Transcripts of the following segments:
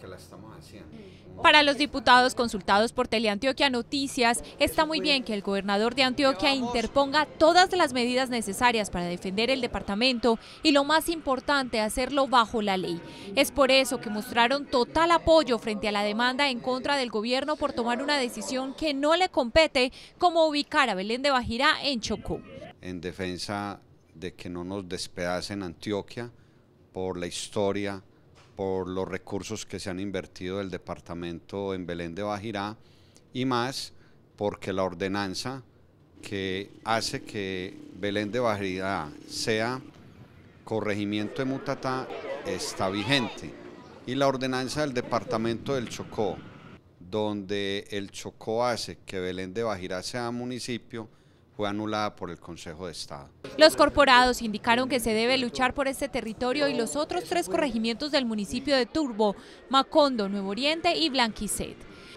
que la estamos haciendo. Mm. Para los diputados consultados por Teleantioquia Noticias, está muy bien que el gobernador de Antioquia interponga todas las medidas necesarias para defender el departamento y lo más importante, hacerlo bajo la ley. Es por eso que mostraron total apoyo frente a la demanda en contra del gobierno por tomar una decisión que no le compete, como ubicar a Belén de Bajirá en Chocó. En defensa de que no nos despedacen Antioquia por la historia por los recursos que se han invertido del departamento en Belén de Bajirá y más porque la ordenanza que hace que Belén de Bajirá sea corregimiento de Mutatá está vigente y la ordenanza del departamento del Chocó donde el Chocó hace que Belén de Bajirá sea municipio fue anulada por el Consejo de Estado. Los corporados indicaron que se debe luchar por este territorio y los otros tres corregimientos del municipio de Turbo, Macondo, Nuevo Oriente y Blanquiset.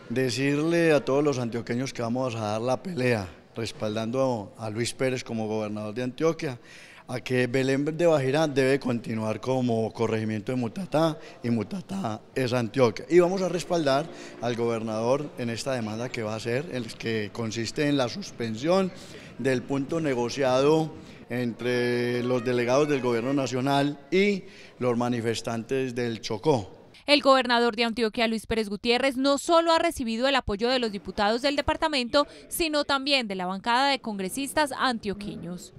Decirle a todos los antioqueños que vamos a dar la pelea, respaldando a Luis Pérez como gobernador de Antioquia, a que Belén de Bajirá debe continuar como corregimiento de Mutatá y Mutatá es Antioquia. Y vamos a respaldar al gobernador en esta demanda que va a ser, que consiste en la suspensión del punto negociado entre los delegados del Gobierno Nacional y los manifestantes del Chocó. El gobernador de Antioquia, Luis Pérez Gutiérrez, no solo ha recibido el apoyo de los diputados del departamento, sino también de la bancada de congresistas antioqueños.